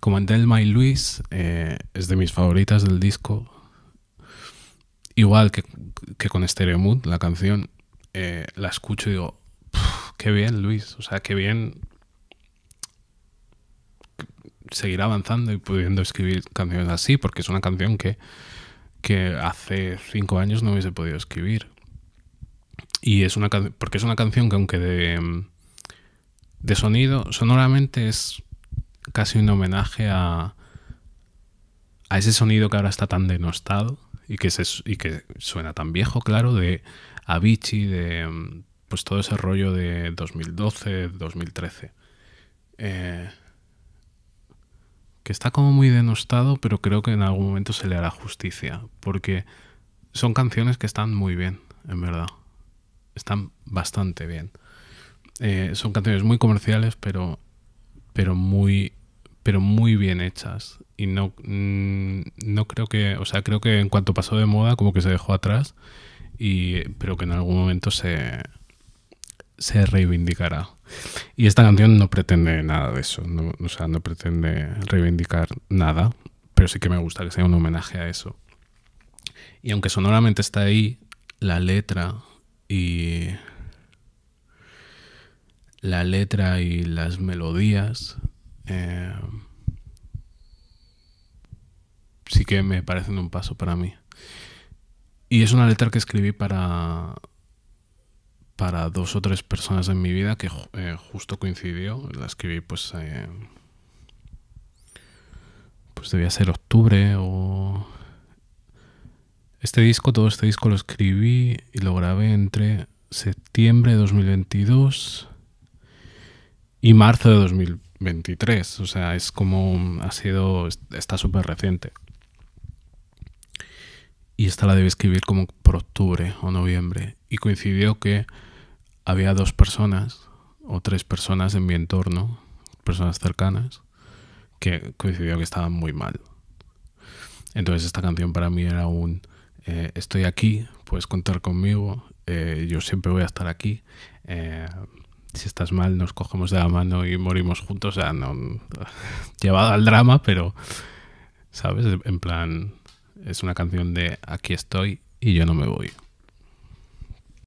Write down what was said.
como en Delma y Luis, eh, es de mis favoritas del disco. Igual que, con Stereo la canción, eh, la escucho y digo, qué bien Luis, o sea, qué bien seguir avanzando y pudiendo escribir canciones así, porque es una canción que, que hace cinco años no hubiese podido escribir. Y es una porque es una canción que aunque de, mm, de sonido, sonoramente es casi un homenaje a, a ese sonido que ahora está tan denostado y que, y que suena tan viejo, claro, de Avicii, de mm, pues todo ese rollo de 2012, 2013. Eh, que está como muy denostado, pero creo que en algún momento se le hará justicia, porque son canciones que están muy bien, en verdad. Están bastante bien. Eh, son canciones muy comerciales, pero, pero muy pero muy bien hechas. Y no, mm, no creo que, o sea, creo que en cuanto pasó de moda, como que se dejó atrás, y, pero que en algún momento se, se reivindicará. Y esta canción no pretende nada de eso, o sea, no pretende reivindicar nada, pero sí que me gusta que sea un homenaje a eso. Y aunque sonoramente está ahí, la letra y la letra y las melodías eh, que me parecen un paso para mí. Y es una letra que escribí para, para dos o tres personas en mi vida que eh, justo coincidió. La escribí pues... pues debía ser octubre o... Este disco, todo este disco lo escribí y lo grabé entre septiembre de 2022 y marzo de 2023. O sea, es como ha sido, está súper reciente y esta la debí escribir como por octubre o noviembre. Y coincidió que había dos personas o tres personas en mi entorno, personas cercanas, que coincidió que estaban muy mal. Entonces esta canción para mí era un eh, estoy aquí, puedes contar conmigo, eh, yo siempre voy a estar aquí. Eh, si estás mal, nos cogemos de la mano y morimos juntos. O sea, no, llevado al drama, pero, ¿sabes? En plan, es una canción de Aquí estoy y yo no me voy.